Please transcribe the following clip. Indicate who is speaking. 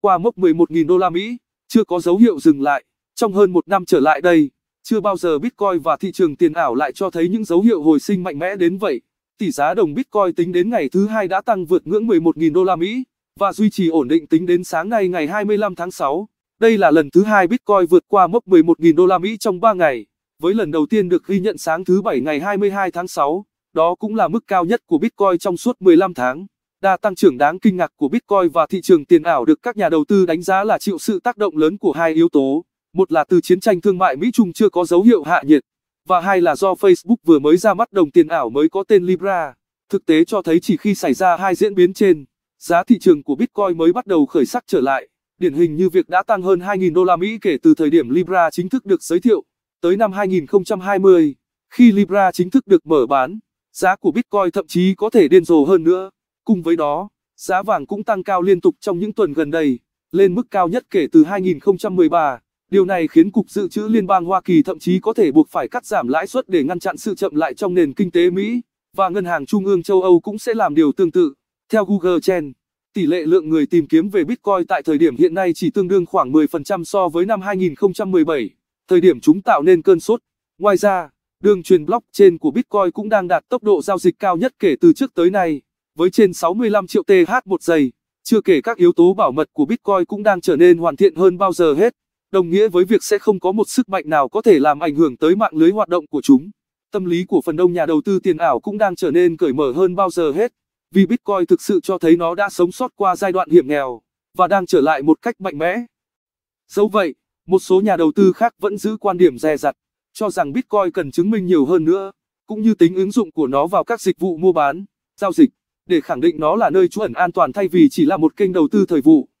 Speaker 1: qua mốc 11.000 đô la Mỹ, chưa có dấu hiệu dừng lại. Trong hơn một năm trở lại đây, chưa bao giờ Bitcoin và thị trường tiền ảo lại cho thấy những dấu hiệu hồi sinh mạnh mẽ đến vậy. Tỷ giá đồng Bitcoin tính đến ngày thứ hai đã tăng vượt ngưỡng 11.000 đô la Mỹ và duy trì ổn định tính đến sáng nay ngày 25 tháng 6. Đây là lần thứ hai Bitcoin vượt qua mốc 11.000 đô la Mỹ trong 3 ngày, với lần đầu tiên được ghi nhận sáng thứ Bảy ngày 22 tháng 6, đó cũng là mức cao nhất của Bitcoin trong suốt 15 tháng. Đà tăng trưởng đáng kinh ngạc của Bitcoin và thị trường tiền ảo được các nhà đầu tư đánh giá là chịu sự tác động lớn của hai yếu tố. Một là từ chiến tranh thương mại Mỹ-Trung chưa có dấu hiệu hạ nhiệt, và hai là do Facebook vừa mới ra mắt đồng tiền ảo mới có tên Libra. Thực tế cho thấy chỉ khi xảy ra hai diễn biến trên, giá thị trường của Bitcoin mới bắt đầu khởi sắc trở lại, điển hình như việc đã tăng hơn 2.000 đô la Mỹ kể từ thời điểm Libra chính thức được giới thiệu. Tới năm 2020, khi Libra chính thức được mở bán, giá của Bitcoin thậm chí có thể điên rồ hơn nữa. Cùng với đó, giá vàng cũng tăng cao liên tục trong những tuần gần đây, lên mức cao nhất kể từ 2013. Điều này khiến Cục Dự trữ Liên bang Hoa Kỳ thậm chí có thể buộc phải cắt giảm lãi suất để ngăn chặn sự chậm lại trong nền kinh tế Mỹ, và Ngân hàng Trung ương châu Âu cũng sẽ làm điều tương tự. Theo Google Trend, tỷ lệ lượng người tìm kiếm về Bitcoin tại thời điểm hiện nay chỉ tương đương khoảng 10% so với năm 2017, thời điểm chúng tạo nên cơn sốt. Ngoài ra, đường truyền blockchain của Bitcoin cũng đang đạt tốc độ giao dịch cao nhất kể từ trước tới nay với trên 65 triệu TH một giây. Chưa kể các yếu tố bảo mật của Bitcoin cũng đang trở nên hoàn thiện hơn bao giờ hết, đồng nghĩa với việc sẽ không có một sức mạnh nào có thể làm ảnh hưởng tới mạng lưới hoạt động của chúng. Tâm lý của phần đông nhà đầu tư tiền ảo cũng đang trở nên cởi mở hơn bao giờ hết, vì Bitcoin thực sự cho thấy nó đã sống sót qua giai đoạn hiểm nghèo và đang trở lại một cách mạnh mẽ. Dẫu vậy, một số nhà đầu tư khác vẫn giữ quan điểm dè dặt, cho rằng Bitcoin cần chứng minh nhiều hơn nữa, cũng như tính ứng dụng của nó vào các dịch vụ mua bán, giao dịch để khẳng định nó là nơi trú ẩn an toàn thay vì chỉ là một kênh đầu tư thời vụ.